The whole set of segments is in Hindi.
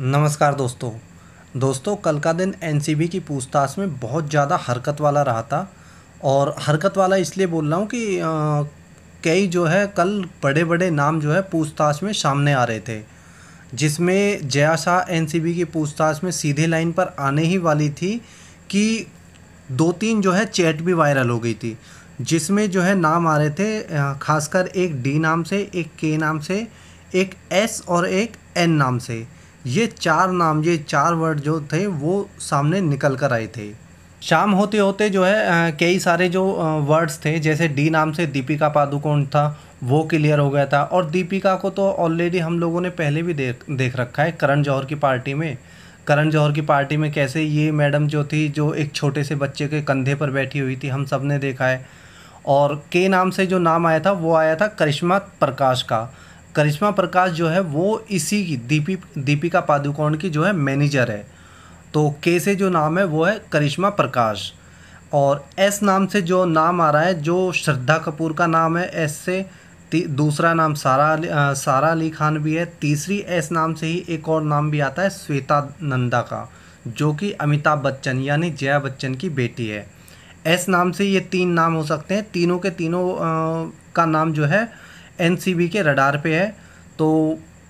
नमस्कार दोस्तों दोस्तों कल का दिन एनसीबी की पूछताछ में बहुत ज़्यादा हरकत वाला रहा था और हरकत वाला इसलिए बोल रहा हूँ कि कई जो है कल बड़े बड़े नाम जो है पूछताछ में सामने आ रहे थे जिसमें जया शाह एन की पूछताछ में सीधे लाइन पर आने ही वाली थी कि दो तीन जो है चैट भी वायरल हो गई थी जिसमें जो है नाम आ रहे थे खासकर एक डी नाम से एक के नाम से एक एस और एक एन नाम से ये चार नाम ये चार वर्ड जो थे वो सामने निकल कर आए थे शाम होते होते जो है कई सारे जो वर्ड्स थे जैसे डी नाम से दीपिका पादुकोण था वो क्लियर हो गया था और दीपिका को तो ऑलरेडी हम लोगों ने पहले भी देख देख रखा है करण जौहर की पार्टी में करण जौहर की पार्टी में कैसे ये मैडम जो थी जो एक छोटे से बच्चे के कंधे पर बैठी हुई थी हम सब ने देखा है और के नाम से जो नाम आया था वो आया था करिश्मा प्रकाश का करिश्मा प्रकाश जो है वो इसी की दीपी दीपिका पादुकोण की जो है मैनेजर है तो के से जो नाम है वो है करिश्मा प्रकाश और एस नाम से जो नाम आ रहा है जो श्रद्धा कपूर का नाम है एस से दूसरा नाम सारा सारा अली खान भी है तीसरी एस नाम से ही एक और नाम भी आता है श्वेता नंदा का जो कि अमिताभ बच्चन यानी जया बच्चन की बेटी है एस नाम से ये तीन नाम हो सकते हैं तीनों के तीनों आ, का नाम जो है एन के रडार पे है तो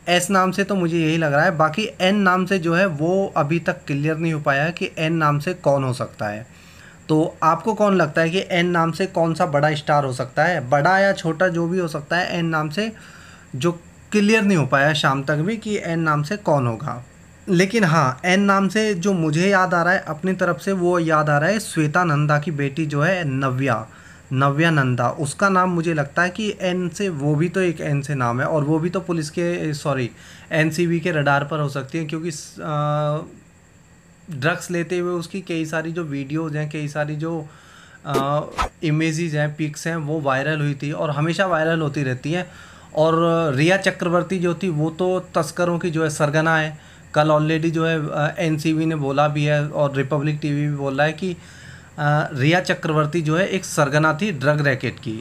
एस नाम से तो मुझे यही लग रहा है बाकी एन नाम से जो है वो अभी तक क्लियर नहीं हो पाया है कि एन नाम से कौन हो सकता है तो आपको कौन लगता है कि एन नाम से कौन सा बड़ा स्टार हो सकता है बड़ा या छोटा जो भी हो सकता है एन नाम से जो क्लियर नहीं हो पाया शाम तक भी कि एन नाम से कौन होगा लेकिन हाँ एन नाम से जो मुझे याद आ रहा है अपनी तरफ से वो याद आ रहा है श्वेता नंदा की बेटी जो है नव्या नव्यानंदा उसका नाम मुझे लगता है कि एन से वो भी तो एक एन से नाम है और वो भी तो पुलिस के सॉरी एनसीबी के रडार पर हो सकती है क्योंकि ड्रग्स लेते हुए उसकी कई सारी जो वीडियोज़ हैं कई सारी जो इमेज़ हैं पिक्स हैं वो वायरल हुई थी और हमेशा वायरल होती रहती हैं और रिया चक्रवर्ती जो थी वो तो तस्करों की जो है सरगना है कल ऑलरेडी जो है एनसीबी ने बोला भी है और रिपब्लिक टीवी भी बोला है कि रिया चक्रवर्ती जो है एक सरगना थी ड्रग रैकेट की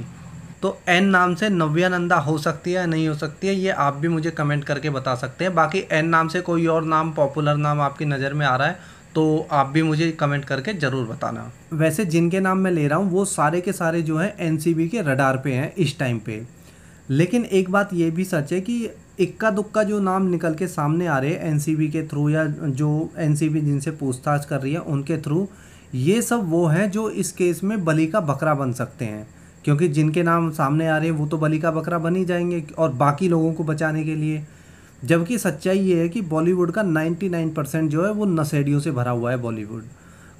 तो एन नाम से नव्यानंदा हो सकती है या नहीं हो सकती है ये आप भी मुझे कमेंट करके बता सकते हैं बाकी एन नाम से कोई और नाम पॉपुलर नाम आपकी नज़र में आ रहा है तो आप भी मुझे कमेंट करके ज़रूर बताना वैसे जिनके नाम मैं ले रहा हूँ वो सारे के सारे जो हैं एन के रडार पे हैं इस टाइम पे लेकिन एक बात ये भी सच है कि इक्का दुक्का जो नाम निकल के सामने आ रहे हैं एन के थ्रू या जो एन जिनसे पूछताछ कर रही है उनके थ्रू ये सब वो हैं जो इस केस में बलि का बकरा बन सकते हैं क्योंकि जिनके नाम सामने आ रहे हैं वो तो बलि का बकरा बन ही जाएंगे और बाकी लोगों को बचाने के लिए जबकि सच्चाई ये है कि बॉलीवुड का 99 परसेंट जो है वो नशेड़ियों से भरा हुआ है बॉलीवुड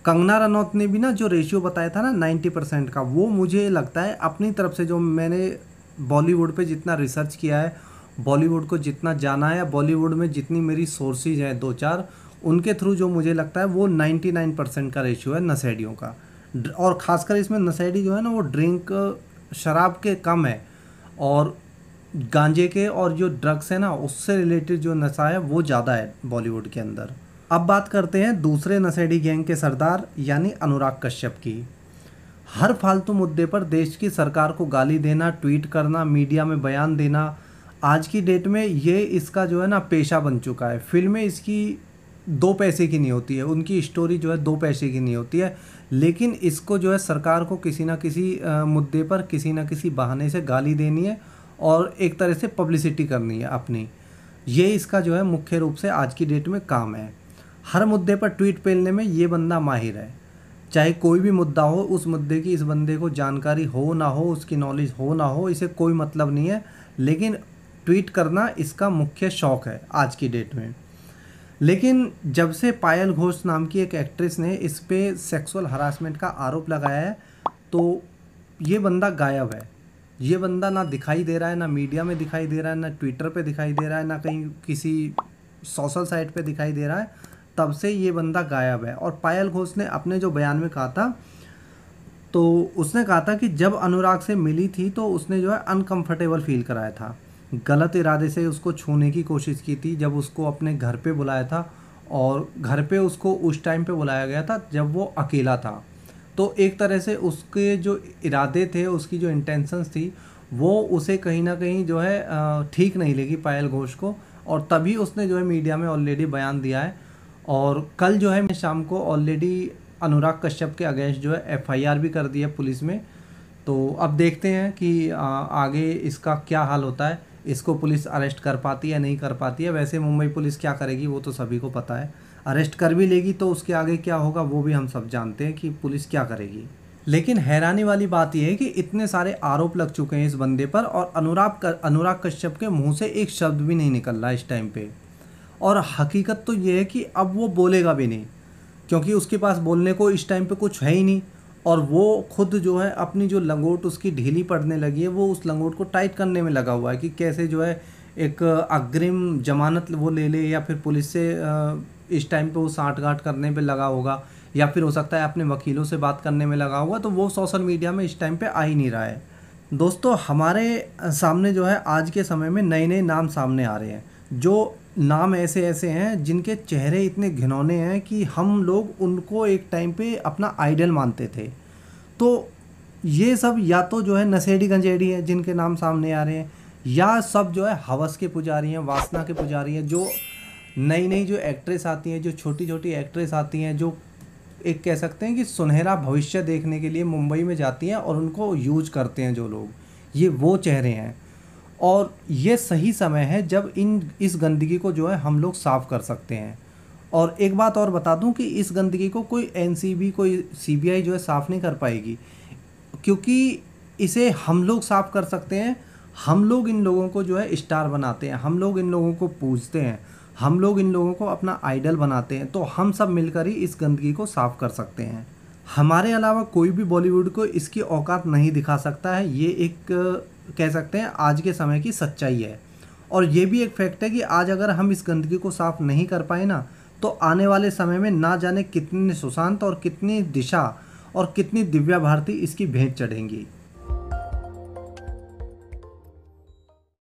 कंगना रनौत ने भी ना जो रेशियो बताया था ना 90 परसेंट का वो मुझे लगता है अपनी तरफ से जो मैंने बॉलीवुड पे जितना रिसर्च किया है बॉलीवुड को जितना जाना है बॉलीवुड में जितनी मेरी सोर्सेज हैं दो चार उनके थ्रू जो मुझे लगता है वो 99 परसेंट का रेशियो है नशेड़ियों का और ख़ासकर इसमें नशेड़ी जो है ना वो ड्रिंक शराब के कम है और गांजे के और जो ड्रग्स है ना उससे रिलेटेड जो नशा है वो ज़्यादा है बॉलीवुड के अंदर अब बात करते हैं दूसरे नशेड़ी गैंग के सरदार यानी अनुराग कश्यप की हर फालतू मुद्दे पर देश की सरकार को गाली देना ट्वीट करना मीडिया में बयान देना आज की डेट में ये इसका जो है ना पेशा बन चुका है फिल्में इसकी दो पैसे की नहीं होती है उनकी स्टोरी जो है दो पैसे की नहीं होती है लेकिन इसको जो है सरकार को किसी ना किसी मुद्दे पर किसी ना किसी बहाने से गाली देनी है और एक तरह से पब्लिसिटी करनी है अपनी ये इसका जो है मुख्य रूप से आज की डेट में काम है हर मुद्दे पर ट्वीट पेलने में ये बंदा माहिर है चाहे कोई भी मुद्दा हो उस मुद्दे की इस बंदे को जानकारी हो ना हो उसकी नॉलेज हो ना हो इसे कोई मतलब नहीं है लेकिन ट्वीट करना इसका मुख्य शौक़ है आज की डेट में लेकिन जब से पायल घोष नाम की एक एक्ट्रेस ने इस पर सेक्सुअल हरासमेंट का आरोप लगाया है तो ये बंदा गायब है ये बंदा ना दिखाई दे रहा है ना मीडिया में दिखाई दे रहा है ना ट्विटर पे दिखाई दे रहा है ना कहीं किसी सोशल साइट पे दिखाई दे रहा है तब से ये बंदा गायब है और पायल घोष ने अपने जो बयान में कहा था तो उसने कहा था कि जब अनुराग से मिली थी तो उसने जो है अनकंफर्टेबल फील कराया था गलत इरादे से उसको छूने की कोशिश की थी जब उसको अपने घर पे बुलाया था और घर पे उसको उस टाइम पे बुलाया गया था जब वो अकेला था तो एक तरह से उसके जो इरादे थे उसकी जो इंटेंशंस थी वो उसे कहीं ना कहीं जो है ठीक नहीं लगी पायल घोष को और तभी उसने जो है मीडिया में ऑलरेडी बयान दिया है और कल जो है मैं शाम को ऑलरेडी अनुराग कश्यप के अगेंस्ट जो है एफआईआर भी कर दी है पुलिस में तो अब देखते हैं कि आगे इसका क्या हाल होता है इसको पुलिस अरेस्ट कर पाती है नहीं कर पाती है वैसे मुंबई पुलिस क्या करेगी वो तो सभी को पता है अरेस्ट कर भी लेगी तो उसके आगे क्या होगा वो भी हम सब जानते हैं कि पुलिस क्या करेगी लेकिन हैरानी वाली बात यह है कि इतने सारे आरोप लग चुके हैं इस बंदे पर और अनुराग कर, अनुराग कश्यप के मुंह से एक शब्द भी नहीं निकल रहा इस टाइम पे और हकीकत तो ये है कि अब वो बोलेगा भी नहीं क्योंकि उसके पास बोलने को इस टाइम पे कुछ है ही नहीं और वो खुद जो है अपनी जो लंगोट उसकी ढीली पड़ने लगी है वो उस लंगोट को टाइट करने में लगा हुआ है कि कैसे जो है एक अग्रिम जमानत वो ले ले या फिर पुलिस से इस टाइम पे वो साँट गांठ करने पे लगा होगा या फिर हो सकता है अपने वकीलों से बात करने में लगा होगा तो वो सोशल मीडिया में इस टाइम पे आ ही नहीं रहा है दोस्तों हमारे सामने जो है आज के समय में नए नए नाम सामने आ रहे हैं जो नाम ऐसे ऐसे हैं जिनके चेहरे इतने घिनौने हैं कि हम लोग उनको एक टाइम पे अपना आइडल मानते थे तो ये सब या तो जो है नशेड़ी गंजेड़ी है जिनके नाम सामने आ रहे हैं या सब जो है हवस के पुजारी हैं वासना के पुजारी हैं जो नई नई जो एक्ट्रेस आती हैं जो छोटी छोटी एक्ट्रेस आती हैं जो एक कह सकते हैं कि सुनहरा भविष्य देखने के लिए मुंबई में जाती हैं और उनको यूज करते हैं जो लोग ये वो चेहरे हैं और ये सही समय है जब इन इस गंदगी को जो है हम लोग साफ़ कर सकते हैं और एक बात और बता दूं कि इस गंदगी को कोई एनसीबी कोई सीबीआई जो है साफ़ नहीं कर पाएगी क्योंकि इसे हम लोग साफ़ कर सकते हैं हम लोग इन लोगों को जो है स्टार बनाते हैं हम लोग इन लोगों को पूजते हैं हम लोग इन लोगों को अपना आइडल बनाते हैं तो हम सब मिलकर ही इस गंदगी को साफ़ कर सकते हैं हमारे अलावा कोई भी बॉलीवुड को इसकी औकात नहीं दिखा सकता है ये एक कह सकते हैं आज के समय की सच्चाई है और ये भी एक फैक्ट है कि आज अगर हम इस गंदगी को साफ़ नहीं कर पाए ना तो आने वाले समय में ना जाने कितने सुशांत और कितनी दिशा और कितनी दिव्या भारती इसकी भेंट चढ़ेंगी